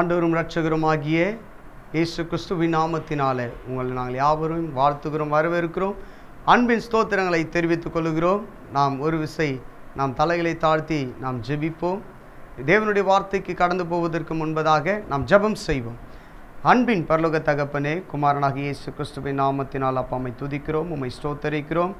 ஆண்டவரும் ஆகிய இயேசு கிறிஸ்துவின் நாமத்தினாலே உங்களை நாங்கள் யாவரும் வாழ்த்துகிறோம் வரவேற்கிறோம் அன்பின் ஸ்தோத்திரங்களை தெரிவித்துக் கொள்கிறோம் நாம் ஒரு விசை நாம் தலைகளை தாழ்த்தி நாம் ஜெபிப்போம் தேவனுடைய வார்த்தைக்கு கடந்து போவதற்கு முன்பதாக நாம் ஜபம் செய்வோம் அன்பின் பரலோக தகப்பனே குமாரனாக இயேசு கிறிஸ்துவின் நாமத்தினால் அப்பாமை துதிக்கிறோம் உம்மை ஸ்தோத்தரிக்கிறோம்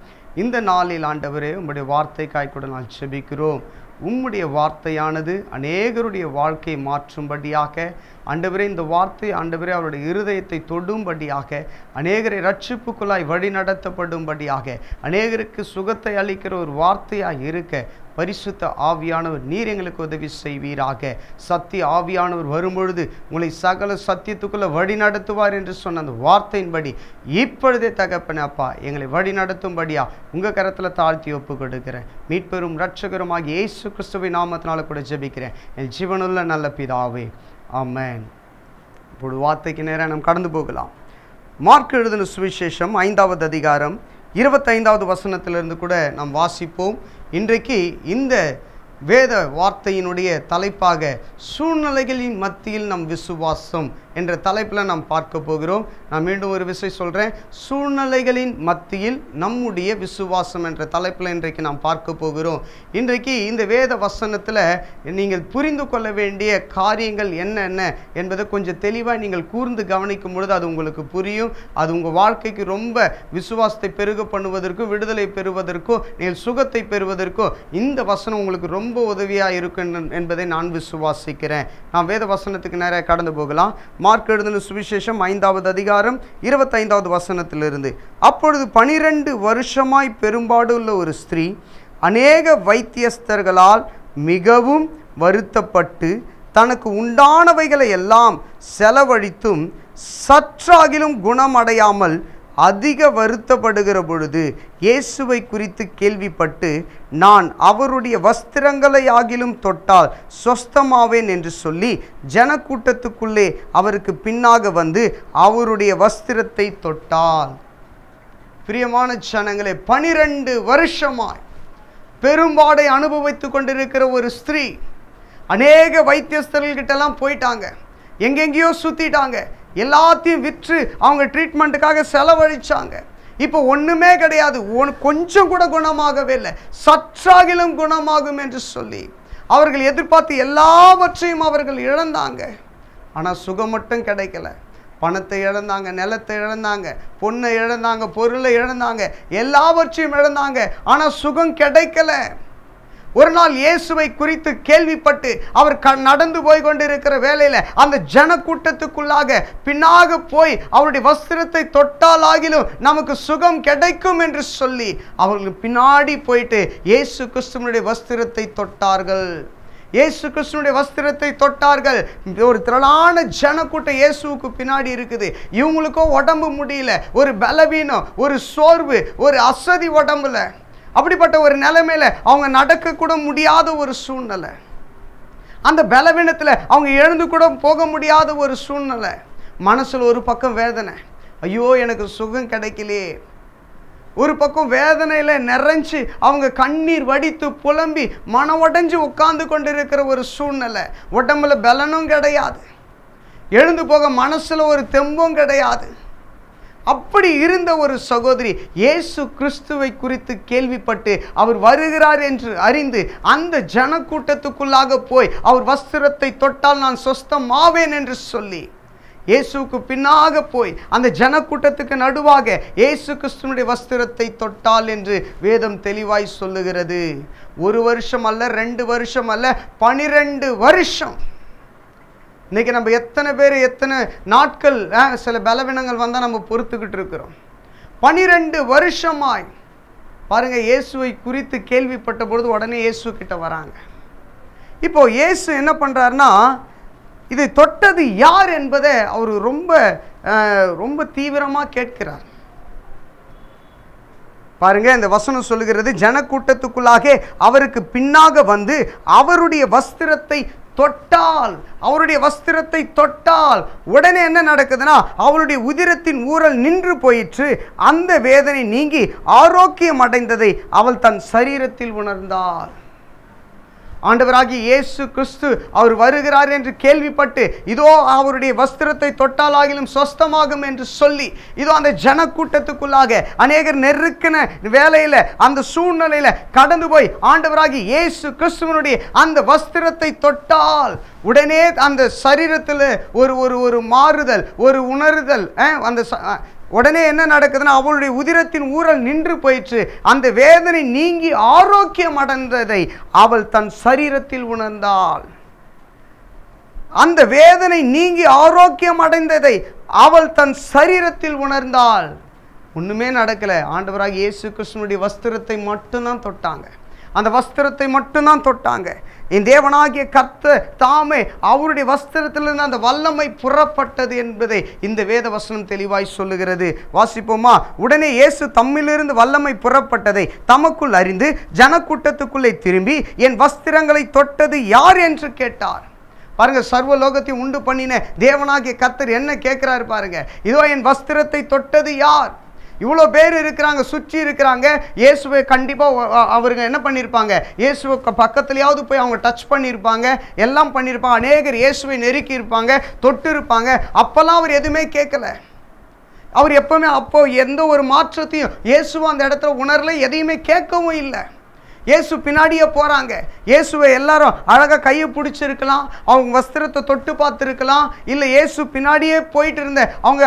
இந்த நாளில் ஆண்டவரே உம்முடைய வார்த்தை காய்க்குடன் நாம் ஜெபிக்கிறோம் உம்முடைய வார்த்தையானது அநேகருடைய வாழ்க்கை மாற்றும்படியாக ஆண்டவரே இந்த வார்த்தை ஆண்டவரே அவருடைய இருதயத்தை தொடும்படியாக அநேகரை ரட்சிப்புக்குள்ளாய் வழி நடத்தப்படும்படியாக அநேகருக்கு சுகத்தை அளிக்கிற ஒரு வார்த்தையாக இருக்க பரிசுத்த ஆவியானவர் நீர் எங்களுக்கு உதவி செய்வீராக சத்திய ஆவியானவர் வரும்பொழுது உங்களை சகல சத்தியத்துக்குள்ளே வழி நடத்துவார் என்று சொன்ன அந்த வார்த்தையின்படி இப்பொழுதே தகப்பன அப்பா எங்களை வழி நடத்தும்படியா உங்கள் கரத்தில் தாழ்த்தி ஒப்பு கொடுக்கிறேன் மீட்பெரும் ரட்சகருமாகி இயேசு கிறிஸ்துவை நாமத்தினால கூட ஜெபிக்கிறேன் என் ஜீவனுள்ள நல்ல பிதாவே ஆமேன் இப்போது வார்த்தைக்கு நேரம் நாம் கடந்து போகலாம் மார்க் எழுதின சுவிசேஷம் ஐந்தாவது அதிகாரம் இருபத்தைந்தாவது வசனத்திலிருந்து கூட நாம் வாசிப்போம் இன்றைக்கு இந்த வேத வார்த்தையினுடைய தலைப்பாக சூழ்நிலைகளின் மத்தியில் நம் விசுவாசம் என்ற தலைப்பில் நாம் பார்க்க போகிறோம் நான் மீண்டும் ஒரு விஷயம் சொல்கிறேன் சூழ்நிலைகளின் மத்தியில் நம்முடைய விசுவாசம் என்ற தலைப்பில் இன்றைக்கு நாம் பார்க்க போகிறோம் இன்றைக்கு இந்த வேத வசனத்தில் நீங்கள் புரிந்து கொள்ள வேண்டிய காரியங்கள் என்னென்ன என்பதை கொஞ்சம் தெளிவாக நீங்கள் கூர்ந்து கவனிக்கும் பொழுது அது உங்களுக்கு புரியும் அது உங்கள் வாழ்க்கைக்கு ரொம்ப விசுவாசத்தை பெருக பண்ணுவதற்கும் விடுதலை பெறுவதற்கும் நீங்கள் சுகத்தை பெறுவதற்கும் இந்த வசனம் உங்களுக்கு ரொம்ப ரொம்ப உதவியாக இருக்கும் என்பதை நான் விசுவாசிக்கிறேன் நான் வேத வசனத்துக்கு நேராக கடந்து போகலாம் மார்க் எழுதின சுவிசேஷம் ஐந்தாவது அதிகாரம் இருபத்தைந்தாவது வசனத்திலிருந்து அப்பொழுது பனிரெண்டு வருஷமாய் பெரும்பாடு உள்ள ஒரு ஸ்திரீ அநேக வைத்தியஸ்தர்களால் மிகவும் வருத்தப்பட்டு தனக்கு உண்டானவைகளை எல்லாம் செலவழித்தும் சற்றாகிலும் குணமடையாமல் அதிக வருத்தப்படுகிற பொழுது இயேசுவை குறித்து கேள்விப்பட்டு நான் அவருடைய வஸ்திரங்களை ஆகிலும் தொட்டால் சொஸ்தமாவேன் என்று சொல்லி ஜனக்கூட்டத்துக்குள்ளே அவருக்கு பின்னாக வந்து அவருடைய வஸ்திரத்தை தொட்டால் பிரியமான ஜனங்களே பனிரெண்டு வருஷமாய் பெரும்பாடை அனுபவித்து கொண்டிருக்கிற ஒரு ஸ்திரீ அநேக வைத்தியஸ்தர்கள்கிட்டலாம் போயிட்டாங்க எங்கெங்கேயோ சுற்றிட்டாங்க எல்லாத்தையும் விற்று அவங்க ட்ரீட்மெண்ட்டுக்காக செலவழித்தாங்க இப்போ ஒன்றுமே கிடையாது ஒன் கொஞ்சம் கூட குணமாகவே இல்லை சற்றாகிலும் குணமாகும் என்று சொல்லி அவர்கள் எதிர்பார்த்து எல்லாவற்றையும் அவர்கள் இழந்தாங்க ஆனால் சுகம் மட்டும் கிடைக்கல பணத்தை இழந்தாங்க நிலத்தை இழந்தாங்க பொண்ணை இழந்தாங்க பொருளை இழந்தாங்க எல்லாவற்றையும் இழந்தாங்க ஆனால் சுகம் கிடைக்கல ஒரு நாள் இயேசுவை குறித்து கேள்விப்பட்டு அவர் க நடந்து போய் கொண்டிருக்கிற வேலையில் அந்த ஜன கூட்டத்துக்குள்ளாக பின்னாக போய் அவருடைய வஸ்திரத்தை தொட்டாலாகிலும் நமக்கு சுகம் கிடைக்கும் என்று சொல்லி அவர்களுக்கு பின்னாடி போயிட்டு இயேசு கிறிஸ்துவனுடைய வஸ்திரத்தை தொட்டார்கள் இயேசு கிருஷ்ணனுடைய வஸ்திரத்தை தொட்டார்கள் ஒரு திரளான ஜனக்கூட்டம் இயேசுவுக்கு பின்னாடி இருக்குது இவங்களுக்கோ உடம்பு முடியல ஒரு பலவீனம் ஒரு சோர்வு ஒரு அசதி உடம்புல அப்படிப்பட்ட ஒரு நிலைமையில் அவங்க நடக்க கூட முடியாத ஒரு சூழ்நிலை அந்த பலவீனத்தில் அவங்க எழுந்து கூட போக முடியாத ஒரு சூழ்நிலை மனசில் ஒரு பக்கம் வேதனை ஐயோ எனக்கு சுகம் கிடைக்கலையே ஒரு பக்கம் வேதனையில் நிறைஞ்சு அவங்க கண்ணீர் வடித்து புலம்பி மன உடஞ்சி உட்கார்ந்து கொண்டிருக்கிற ஒரு சூழ்நிலை உடம்புல பலனும் கிடையாது எழுந்து போக மனசில் ஒரு தெம்பும் கிடையாது அப்படி இருந்த ஒரு சகோதரி இயேசு கிறிஸ்துவை குறித்து கேள்விப்பட்டு அவர் வருகிறார் என்று அறிந்து அந்த ஜனக்கூட்டத்துக்குள்ளாக போய் அவர் வஸ்திரத்தை தொட்டால் நான் சொஸ்தமாவேன் என்று சொல்லி இயேசுக்கு பின்னாக போய் அந்த ஜனக்கூட்டத்துக்கு நடுவாக இயேசு கிறிஸ்துவனுடைய வஸ்திரத்தை தொட்டால் என்று வேதம் தெளிவாய் சொல்லுகிறது ஒரு வருஷம் அல்ல ரெண்டு வருஷம் அல்ல பனிரெண்டு வருஷம் இன்றைக்கி நம்ம எத்தனை பேர் எத்தனை நாட்கள் சில பலவீனங்கள் வந்தால் நம்ம பொறுத்துக்கிட்டு இருக்கிறோம் பனிரெண்டு வருஷமாய் பாருங்கள் இயேசுவை குறித்து கேள்விப்பட்ட பொழுது உடனே இயேசு கிட்ட வராங்க இப்போ இயேசு என்ன பண்ணுறாருன்னா இதை தொட்டது யார் என்பதை அவர் ரொம்ப ரொம்ப தீவிரமாக கேட்கிறார் பாருங்க இந்த வசனம் சொல்லுகிறது ஜனக்கூட்டத்துக்குள்ளாக அவருக்கு பின்னாக வந்து அவருடைய வஸ்திரத்தை தொட்டால் அவருடைய வஸ்திரத்தை தொட்டால் உடனே என்ன நடக்குதுன்னா அவளுடைய உதிரத்தின் ஊரல் நின்று போயிற்று அந்த வேதனை நீங்கி ஆரோக்கியம் அடைந்ததை அவள் தன் சரீரத்தில் உணர்ந்தாள் ஆண்டவராகி இயேசு கிறிஸ்து அவர் வருகிறார் என்று கேள்விப்பட்டு இதோ அவருடைய வஸ்திரத்தை தொட்டாலாகிலும் சொஸ்தமாகும் என்று சொல்லி இதோ அந்த ஜனக்கூட்டத்துக்குள்ளாக அநேகர் நெருக்கின வேலையில் அந்த சூழ்நிலையில் கடந்து போய் ஆண்டவராகி இயேசு கிறிஸ்துவனுடைய அந்த வஸ்திரத்தை தொட்டால் உடனே அந்த சரீரத்தில் ஒரு ஒரு ஒரு மாறுதல் ஒரு உணறுதல் அந்த உடனே என்ன நடக்குதுன்னா அவளுடைய உதிரத்தின் ஊரல் நின்று போயிற்று அந்த வேதனை நீங்கி ஆரோக்கியம் அடைந்ததை அவள் தன் சரீரத்தில் உணர்ந்தாள் அந்த வேதனை நீங்கி ஆரோக்கியம் அடைந்ததை அவள் தன் சரீரத்தில் உணர்ந்தாள் ஒன்றுமே நடக்கலை ஆண்டவராக இயேசு கிருஷ்ணனுடைய வஸ்திரத்தை மட்டும்தான் தொட்டாங்க அந்த வஸ்திரத்தை மட்டும்தான் தொட்டாங்க என் தேவனாகிய கத்த தாமே அவருடைய வஸ்திரத்திலிருந்து அந்த வல்லமை புறப்பட்டது என்பதை இந்த வேத வசனம் தெளிவாய் சொல்லுகிறது வாசிப்போமா உடனே இயேசு தம்மிலிருந்து வல்லமை புறப்பட்டதை தமக்குள் அறிந்து ஜனக்கூட்டத்துக்குள்ளே திரும்பி என் வஸ்திரங்களை தொட்டது யார் என்று கேட்டார் பாருங்க சர்வ லோகத்தை உண்டு பண்ணின தேவனாகிய கத்தர் என்ன கேட்கிறாரு பாருங்க இதோ என் வஸ்திரத்தை தொட்டது யார் இவ்வளோ பேர் இருக்கிறாங்க சுற்றி இருக்கிறாங்க இயேசுவை கண்டிப்பாக அவருங்க என்ன பண்ணியிருப்பாங்க இயேசுவை பக்கத்துலையாவது போய் அவங்க டச் பண்ணியிருப்பாங்க எல்லாம் பண்ணியிருப்பாங்க அநேகர் இயேசுவை நெருக்கி இருப்பாங்க தொட்டு இருப்பாங்க அப்போல்லாம் அவர் எதுவுமே கேட்கல அவர் எப்போவுமே அப்போ எந்த ஒரு மாற்றத்தையும் இயேசுவை அந்த இடத்துல உணரல எதையுமே கேட்கவும் இல்லை இயேசு பின்னாடியே போகிறாங்க இயேசுவை எல்லாரும் அழகாக கையை பிடிச்சிருக்கலாம் அவங்க வஸ்திரத்தை தொட்டு பார்த்துருக்கலாம் இல்லை இயேசு பின்னாடியே போயிட்டு இருந்த அவங்க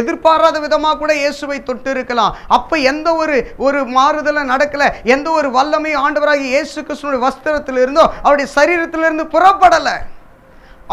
எதிர்பாராத விதமாக கூட இயேசுவை தொட்டு இருக்கலாம் அப்போ எந்த ஒரு ஒரு மாறுதலும் நடக்கலை எந்த ஒரு வல்லமையும் ஆண்டவராகி இயேசு கிருஷ்ணனுடைய வஸ்திரத்திலிருந்தோ அவருடைய சரீரத்திலிருந்து புறப்படலை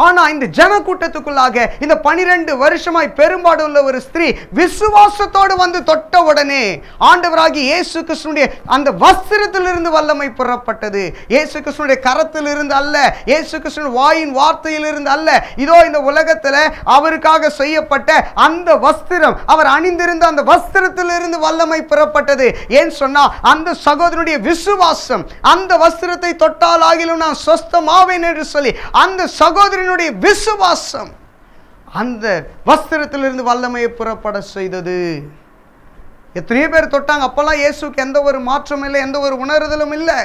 ஆனா இந்த ஜன கூட்டத்துக்குள்ளாக இந்த பனிரெண்டு வருஷமாய் பெரும்பாடு உள்ள ஒரு ஸ்திரீ விசுவாசத்தோடு வந்து தொட்ட உடனே ஆண்டவராகி இயேசு கிருஷ்ணனுடைய அந்த வஸ்திரத்திலிருந்து வல்லமை புறப்பட்டது இயேசு கிருஷ்ணனுடைய கரத்திலிருந்து அல்ல இயேசு கிருஷ்ணன் வாயின் வார்த்தையிலிருந்து அல்ல இதோ இந்த உலகத்துல அவருக்காக செய்யப்பட்ட அந்த வஸ்திரம் அவர் அணிந்திருந்த அந்த வஸ்திரத்திலிருந்து வல்லமை புறப்பட்டது ஏன் சொன்னா அந்த சகோதரனுடைய விசுவாசம் அந்த வஸ்திரத்தை தொட்டால் ஆகிலும் நான் சொஸ்தமாவேன் என்று சொல்லி அந்த சகோதரன் அவனுடைய விசுவாசம் அந்த வஸ்திரத்திலிருந்து வல்லமையை புறப்பட செய்தது எத்தனையோ பேர் தொட்டாங்க அப்போல்லாம் இயேசுக்கு எந்த ஒரு மாற்றமும் இல்லை எந்த ஒரு உணர்தலும் இல்லை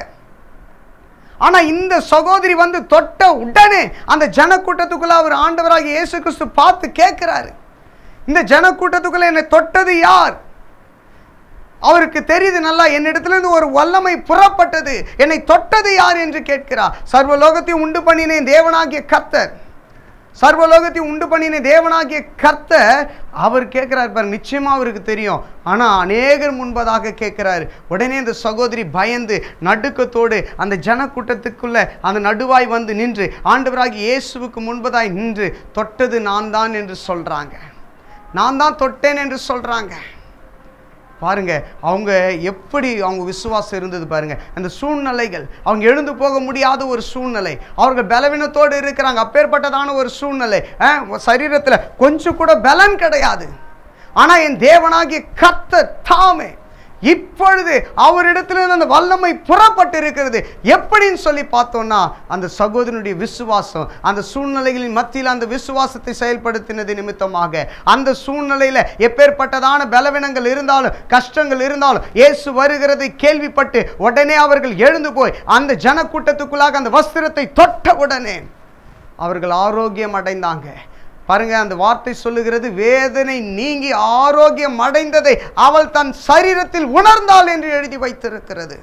ஆனால் இந்த சகோதரி வந்து தொட்ட உடனே அந்த கூட்டத்துக்குள்ள அவர் ஆண்டவராக இயேசு கிறிஸ்து பார்த்து கேட்குறாரு இந்த கூட்டத்துக்குள்ள என்னை தொட்டது யார் அவருக்கு தெரியுது நல்லா என்னிடத்துலேருந்து ஒரு வல்லமை புறப்பட்டது என்னை தொட்டது யார் என்று கேட்கிறார் சர்வலோகத்தையும் உண்டு பண்ணினேன் தேவனாகிய கர்த்தர் சர்வலோகத்தையும் உண்டு பண்ணின தேவனாகிய கர்த்தர் அவர் கேட்குறார் பார் நிச்சயமாக அவருக்கு தெரியும் ஆனால் அநேகர் முன்பதாக கேட்குறாரு உடனே இந்த சகோதரி பயந்து நடுக்கத்தோடு அந்த ஜனக்கூட்டத்துக்குள்ளே அந்த நடுவாய் வந்து நின்று ஆண்டவராகி இயேசுவுக்கு முன்பதாய் நின்று தொட்டது நான் தான் என்று சொல்கிறாங்க நான் தான் தொட்டேன் என்று சொல்கிறாங்க பாருங்கள் அவங்க எப்படி அவங்க விசுவாசம் இருந்தது பாருங்கள் அந்த சூழ்நிலைகள் அவங்க எழுந்து போக முடியாத ஒரு சூழ்நிலை அவர்கள் பலவீனத்தோடு இருக்கிறாங்க அப்பேற்பட்டதான ஒரு சூழ்நிலை சரீரத்தில் கொஞ்சம் கூட பலன் கிடையாது ஆனால் என் தேவனாகிய கத்த தாமே இப்பொழுது அவரிடத்திலிருந்து அந்த வல்லமை புறப்பட்டு இருக்கிறது எப்படின்னு சொல்லி பார்த்தோம்னா அந்த சகோதரனுடைய விசுவாசம் அந்த சூழ்நிலைகளின் மத்தியில் அந்த விசுவாசத்தை செயல்படுத்தினது நிமித்தமாக அந்த சூழ்நிலையில் எப்பேற்பட்டதான பலவினங்கள் இருந்தாலும் கஷ்டங்கள் இருந்தாலும் இயேசு வருகிறதை கேள்விப்பட்டு உடனே அவர்கள் எழுந்து போய் அந்த ஜனக்கூட்டத்துக்குள்ளாக அந்த வஸ்திரத்தை தொட்ட உடனே அவர்கள் ஆரோக்கியம் அடைந்தாங்க பாருங்க அந்த வார்த்தை சொல்லுகிறது வேதனை நீங்கி ஆரோக்கியம் அடைந்ததை அவள் தன் சரீரத்தில் உணர்ந்தாள் என்று எழுதி வைத்திருக்கிறது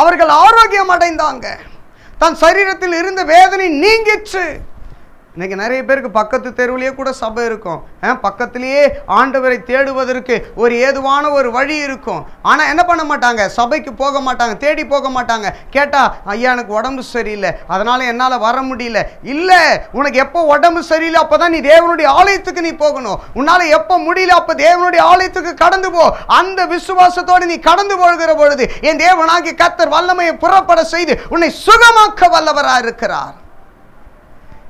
அவர்கள் ஆரோக்கியம் அடைந்தாங்க தன் சரீரத்தில் இருந்த வேதனை நீங்கிற்று இன்றைக்கி நிறைய பேருக்கு பக்கத்து தெருவிலேயே கூட சபை இருக்கும் பக்கத்திலேயே ஆண்டவரை தேடுவதற்கு ஒரு ஏதுவான ஒரு வழி இருக்கும் ஆனால் என்ன பண்ண மாட்டாங்க சபைக்கு போக மாட்டாங்க தேடி போக மாட்டாங்க கேட்டால் ஐயா எனக்கு உடம்பு சரியில்லை அதனால் என்னால் வர முடியல இல்லை உனக்கு எப்போ உடம்பு சரியில்லை அப்போ தான் நீ தேவனுடைய ஆலயத்துக்கு நீ போகணும் உன்னால் எப்போ முடியல அப்போ தேவனுடைய ஆலயத்துக்கு கடந்து போ அந்த விசுவாசத்தோடு நீ கடந்து போகிற பொழுது என் தேவனாகி கத்தர் வல்லமையை புறப்பட செய்து உன்னை சுகமாக்க வல்லவராக இருக்கிறார்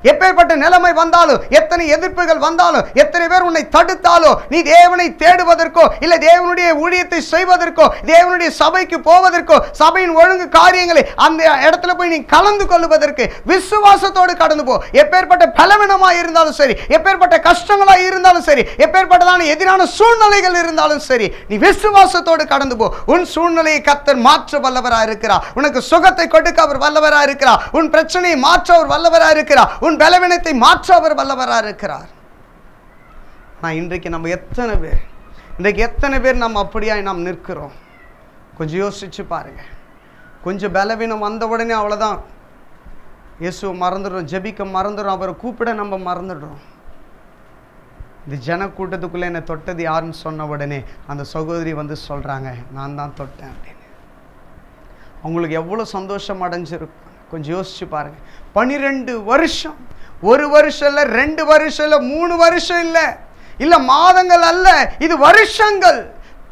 எப்பேற்பட்ட நிலைமை வந்தாலும் எத்தனை எதிர்ப்புகள் வந்தாலும் எத்தனை பேர் உன்னை தடுத்தாலும் நீ தேவனை தேடுவதற்கோ இல்லை தேவனுடைய ஊழியத்தை செய்வதற்கோ தேவனுடைய சபைக்கு போவதற்கோ சபையின் ஒழுங்கு காரியங்களை அந்த இடத்துல போய் நீ கலந்து கொள்வதற்கு விசுவாசத்தோடு கடந்து போ எப்பேற்பட்ட பலவீனமாக இருந்தாலும் சரி எப்பேற்பட்ட கஷ்டங்களாக இருந்தாலும் சரி எப்பேற்பட்டதான எதிரான சூழ்நிலைகள் இருந்தாலும் சரி நீ விசுவாசத்தோடு கடந்து போ உன் சூழ்நிலையை கத்தர் மாற்ற வல்லவராக இருக்கிறார் உனக்கு சுகத்தை கொடுக்க அவர் வல்லவராக இருக்கிறார் உன் பிரச்சனையை மாற்ற அவர் வல்லவராக இருக்கிறார் உன் உன் பலவீனத்தை மாற்ற அவர் வல்லவராக இருக்கிறார் நான் இன்றைக்கு நம்ம எத்தனை பேர் இன்றைக்கு எத்தனை பேர் நம்ம அப்படியா நாம் நிற்கிறோம் கொஞ்சம் யோசிச்சு பாருங்க கொஞ்சம் பலவீனம் வந்த உடனே அவ்வளோதான் இயேசுவை மறந்துடுறோம் ஜபிக்க மறந்துடும் அவரை கூப்பிட நம்ம மறந்துடுறோம் இந்த ஜனக்கூட்டத்துக்குள்ளே என்னை தொட்டது யாருன்னு சொன்ன உடனே அந்த சகோதரி வந்து சொல்கிறாங்க நான் தான் தொட்டேன் அப்படின்னு அவங்களுக்கு எவ்வளோ சந்தோஷம் அடைஞ்சிருக்கும் கொஞ்சம் யோசிச்சு பாருங்க பன்னிரெண்டு வருஷம் ஒரு வருஷம் இல்லை ரெண்டு வருஷம் இல்லை மூணு வருஷம் இல்லை இல்லை மாதங்கள் அல்ல இது வருஷங்கள்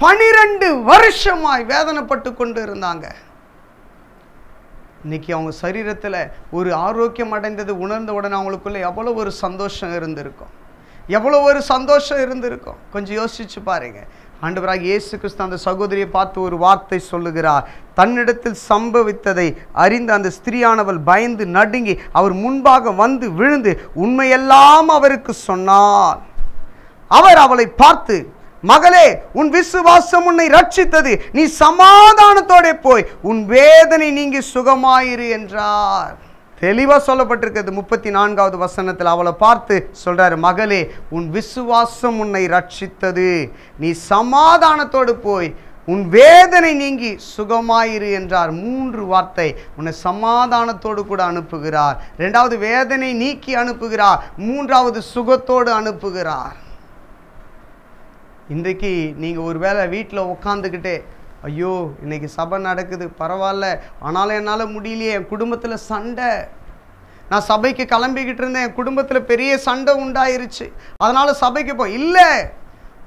பனிரெண்டு வருஷமாய் வேதனைப்பட்டு கொண்டு இருந்தாங்க இன்னைக்கு அவங்க சரீரத்தில் ஒரு ஆரோக்கியம் அடைந்தது உணர்ந்த உடனே அவங்களுக்குள்ள எவ்வளோ ஒரு சந்தோஷம் இருந்திருக்கும் எவ்வளோ ஒரு சந்தோஷம் இருந்திருக்கும் கொஞ்சம் யோசிச்சு பாருங்கள் ஆண்டவராக இயேசு கிறிஸ்து அந்த சகோதரியை பார்த்து ஒரு வார்த்தை சொல்லுகிறார் தன்னிடத்தில் சம்பவித்ததை அறிந்த அந்த ஸ்திரியானவள் பயந்து நடுங்கி அவர் முன்பாக வந்து விழுந்து உண்மையெல்லாம் அவருக்கு சொன்னார் அவர் அவளை பார்த்து மகளே உன் விசுவாசம் உன்னை ரட்சித்தது நீ சமாதானத்தோட போய் உன் வேதனை நீங்கி சுகமாயிரு என்றார் தெளிவாக சொல்லப்பட்டிருக்கிறது முப்பத்தி நான்காவது வசனத்தில் அவளை பார்த்து சொல்கிறாரு மகளே உன் விசுவாசம் உன்னை ரட்சித்தது நீ சமாதானத்தோடு போய் உன் வேதனை நீங்கி சுகமாயிரு என்றார் மூன்று வார்த்தை உன்னை சமாதானத்தோடு கூட அனுப்புகிறார் ரெண்டாவது வேதனை நீக்கி அனுப்புகிறார் மூன்றாவது சுகத்தோடு அனுப்புகிறார் இன்றைக்கு நீங்கள் ஒரு வீட்டில் உட்காந்துக்கிட்டே ஐயோ இன்னைக்கு சபை நடக்குது பரவாயில்ல ஆனாலும் என்னால் முடியலையே என் குடும்பத்தில் சண்டை நான் சபைக்கு கிளம்பிக்கிட்டு இருந்தேன் என் குடும்பத்தில் பெரிய சண்டை உண்டாயிருச்சு அதனால் சபைக்கு போ இல்லை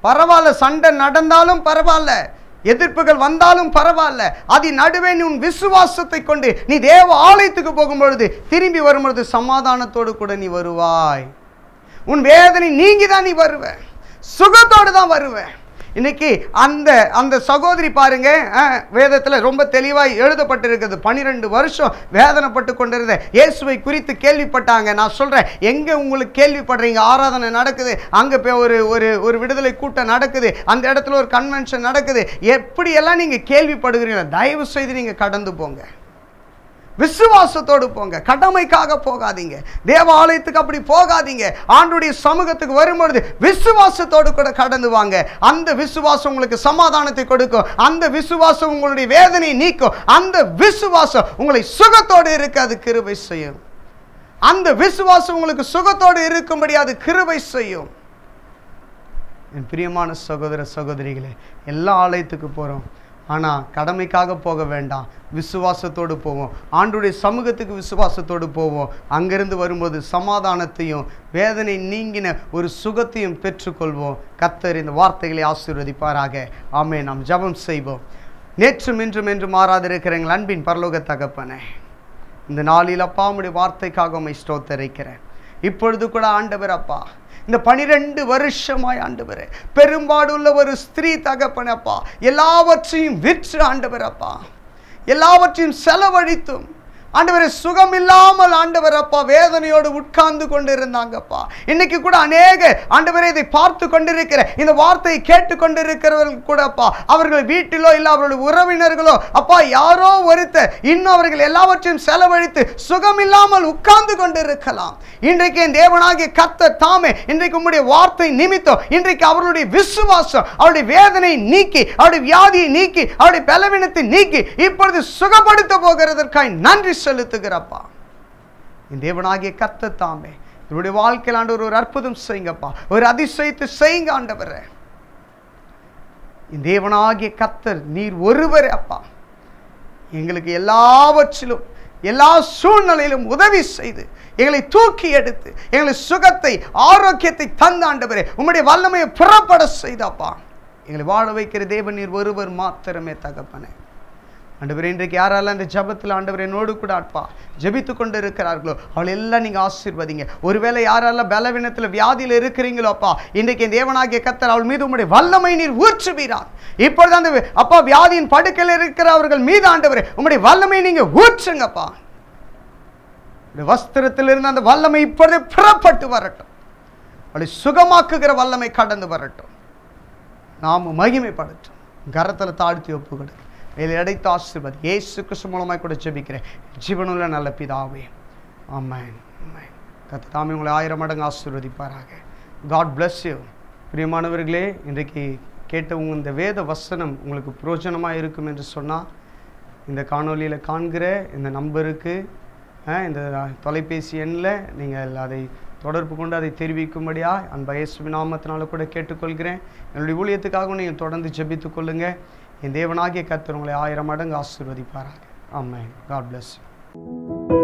பரவாயில்ல சண்டை நடந்தாலும் பரவாயில்ல எதிர்ப்புகள் வந்தாலும் பரவாயில்ல அது நடுவே நீ உன் விசுவாசத்தை கொண்டு நீ தேவ ஆலயத்துக்கு போகும்பொழுது திரும்பி வரும்பொழுது சமாதானத்தோடு கூட நீ வருவாய் உன் வேதனை நீங்கி தான் நீ வருவ சுகத்தோடு தான் வருவேன் இன்னைக்கு அந்த அந்த சகோதரி பாருங்க வேதத்தில் ரொம்ப தெளிவாக எழுதப்பட்டிருக்கிறது பன்னிரெண்டு வருஷம் வேதனைப்பட்டு கொண்டிருந்த இயேசுவை குறித்து கேள்விப்பட்டாங்க நான் சொல்கிறேன் எங்கே உங்களுக்கு கேள்விப்படுறீங்க ஆராதனை நடக்குது அங்கே போய் ஒரு ஒரு ஒரு விடுதலை கூட்டம் நடக்குது அந்த இடத்துல ஒரு கன்வென்ஷன் நடக்குது எப்படியெல்லாம் நீங்கள் கேள்விப்படுகிறீங்க தயவு செய்து நீங்கள் கடந்து போங்க விசுவாசத்தோடு போங்க கடமைக்காக போகாதீங்க தேவாலயத்துக்கு அப்படி போகாதீங்க ஆண்டுடைய சமூகத்துக்கு வரும்பொழுது விசுவாசத்தோடு கூட கடந்து வாங்க அந்த விசுவாசம் உங்களுக்கு சமாதானத்தை கொடுக்கும் அந்த விசுவாசம் உங்களுடைய வேதனையை நீக்கும் அந்த விசுவாசம் உங்களை சுகத்தோடு இருக்க அது கிருவை செய்யும் அந்த விசுவாசம் உங்களுக்கு சுகத்தோடு இருக்கும்படி அது கிருவை செய்யும் என் பிரியமான சகோதர சகோதரிகளே எல்லா ஆலயத்துக்கு போகிறோம் ஆனால் கடமைக்காக போக வேண்டாம் விசுவாசத்தோடு போவோம் ஆண்டுடைய சமூகத்துக்கு விசுவாசத்தோடு போவோம் அங்கிருந்து வரும்போது சமாதானத்தையும் வேதனை நீங்கின ஒரு சுகத்தையும் பெற்றுக்கொள்வோம் கத்தர் இந்த வார்த்தைகளை ஆசீர்வதிப்பாராக ஆமே நாம் ஜபம் செய்வோம் நேற்றும் இன்றும் என்று மாறாது இருக்கிற எங்கள் அன்பின் பரலோக தகப்பனே இந்த நாளில் அப்பா உடைய வார்த்தைக்காக உண்மை ஸ்டோத்தரைக்கிறேன் இப்பொழுது கூட ஆண்டவர் அப்பா இந்த பனிரெண்டு வருஷமாய் ஆண்டவரே பெரும்பாடுள்ள ஒரு ஸ்திரீ தகப்பனப்பா எல்லாவற்றையும் விற்று ஆண்டவரப்பா எல்லாவற்றையும் செலவழித்தும் ஆண்டவர் சுகம் இல்லாமல் ஆண்டவர் அப்பா வேதனையோடு உட்கார்ந்து கொண்டிருந்தாங்கப்பா இன்னைக்கு கூட அநேக ஆண்டவரை இதை பார்த்து கொண்டிருக்கிற இந்த வார்த்தையை கேட்டு கொண்டிருக்கிறவர்கள் கூட அப்பா அவர்கள் வீட்டிலோ இல்லை அவர்கள் உறவினர்களோ அப்பா யாரோ ஒருத்தர் இன்னும் அவர்கள் எல்லாவற்றையும் செலவழித்து சுகம் இல்லாமல் உட்கார்ந்து கொண்டிருக்கலாம் இன்றைக்கு என் தேவனாகிய கத்த தாமே இன்றைக்கு உங்களுடைய வார்த்தை நிமித்தம் இன்றைக்கு அவருடைய விசுவாசம் அவருடைய வேதனை நீக்கி அவருடைய வியாதியை நீக்கி அவருடைய பலவீனத்தை நீக்கி இப்பொழுது சுகப்படுத்த போகிறதற்காக நன்றி செலுத்துகிறப்பா என் தேவனாகிய கத்த தாமே என்னுடைய வாழ்க்கையில் ஆண்டவர் ஒரு அற்புதம் செய்யுங்கப்பா ஒரு அதிசயத்து செய்யுங்க ஆண்டவர் என் தேவனாகிய கத்தர் நீர் ஒருவர் அப்பா எங்களுக்கு எல்லாவற்றிலும் எல்லா சூழ்நிலையிலும் உதவி செய்து எங்களை தூக்கி எடுத்து எங்களை சுகத்தை ஆரோக்கியத்தை தந்த ஆண்டவரே உங்களுடைய வல்லமையை புறப்பட செய்தப்பா எங்களை வாழ வைக்கிற தேவன் நீர் ஒருவர் மாத்திரமே தகப்பனே ஆண்டவர் இன்றைக்கு யாரெல்லாம் இந்த ஜபத்தில் ஆண்டவர் நோடு கூட ஆட்பா ஜபித்து கொண்டு இருக்கிறார்களோ அவளை எல்லாம் நீங்கள் ஆசீர்வதிங்க ஒருவேளை யாரெல்லாம் பலவீனத்தில் வியாதியில் இருக்கிறீங்களோ அப்பா இன்றைக்கு தேவனாகிய கத்தர் அவள் மீது உடைய வல்லமை நீர் ஊற்றுவீரார் இப்பொழுது அந்த அப்பா வியாதியின் படுக்கையில் இருக்கிறவர்கள் மீது ஆண்டவர் உங்களுடைய வல்லமை நீங்கள் ஊற்றுங்கப்பா வஸ்திரத்தில் இருந்து அந்த வல்லமை இப்பொழுது புறப்பட்டு வரட்டும் அவளை சுகமாக்குகிற வல்லமை கடந்து வரட்டும் நாம் மகிமைப்படுத்தும் கரத்தில் தாழ்த்தி ஒப்பு கொடுக்கும் இதில் இடைத்து ஆசிர்வாதி ஏசு கிறிஸ்து மூலமாக கூட ஜெபிக்கிறேன் ஜீவனுள்ள நல்ல பிதாவே ஆமாம் ஆமாம் கத்து தாமே உங்களை ஆயிரம் மடங்கு ஆசீர்வதிப்பாராக காட் பிளஸ் யூ பிரியமானவர்களே இன்றைக்கு கேட்ட உங்கள் இந்த வேத வசனம் உங்களுக்கு புரோஜனமாக இருக்கும் என்று சொன்னால் இந்த காணொலியில் காண்கிற இந்த நம்பருக்கு இந்த தொலைபேசி எண்ணில் நீங்கள் அதை தொடர்பு கொண்டு அதை தெரிவிக்கும்படியாக அன்பயசு நாமத்தினால கூட கேட்டுக்கொள்கிறேன் என்னுடைய ஊழியத்துக்காகவும் நீங்கள் தொடர்ந்து ஜெபித்து கொள்ளுங்கள் என் தேவனாகிய கத்தர் உங்களை ஆயிரம் மடங்கு ஆசிர்வதிப்பாராக ஆமாம் காட் பிளஸ் யூ